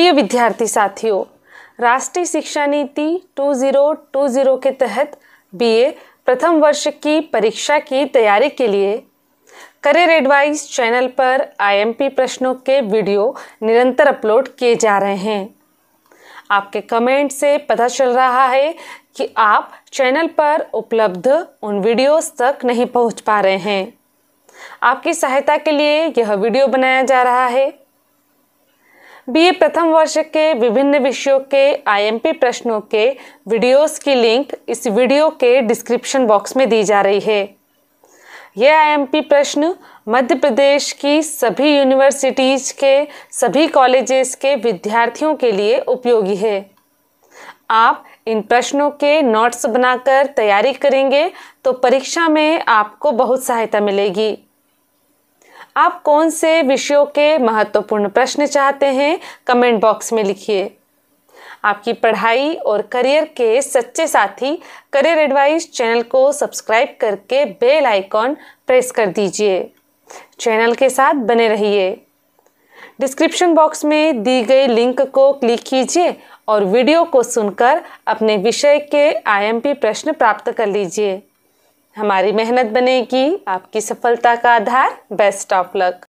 प्रिय विद्यार्थी साथियों राष्ट्रीय शिक्षा नीति 2020 के तहत बीए प्रथम वर्ष की परीक्षा की तैयारी के लिए करियर एडवाइस चैनल पर आईएमपी प्रश्नों के वीडियो निरंतर अपलोड किए जा रहे हैं आपके कमेंट से पता चल रहा है कि आप चैनल पर उपलब्ध उन वीडियोस तक नहीं पहुंच पा रहे हैं आपकी सहायता के लिए यह वीडियो बनाया जा रहा है बीए प्रथम वर्ष के विभिन्न विषयों के आईएमपी प्रश्नों के वीडियोस की लिंक इस वीडियो के डिस्क्रिप्शन बॉक्स में दी जा रही है यह आईएमपी प्रश्न मध्य प्रदेश की सभी यूनिवर्सिटीज़ के सभी कॉलेजेस के विद्यार्थियों के लिए उपयोगी है आप इन प्रश्नों के नोट्स बनाकर तैयारी करेंगे तो परीक्षा में आपको बहुत सहायता मिलेगी आप कौन से विषयों के महत्वपूर्ण प्रश्न चाहते हैं कमेंट बॉक्स में लिखिए आपकी पढ़ाई और करियर के सच्चे साथी करियर एडवाइस चैनल को सब्सक्राइब करके बेल आइकॉन प्रेस कर दीजिए चैनल के साथ बने रहिए डिस्क्रिप्शन बॉक्स में दी गई लिंक को क्लिक कीजिए और वीडियो को सुनकर अपने विषय के आईएमपी प्रश्न प्राप्त कर लीजिए हमारी मेहनत बनेगी आपकी सफलता का आधार बेस्ट ऑफ लक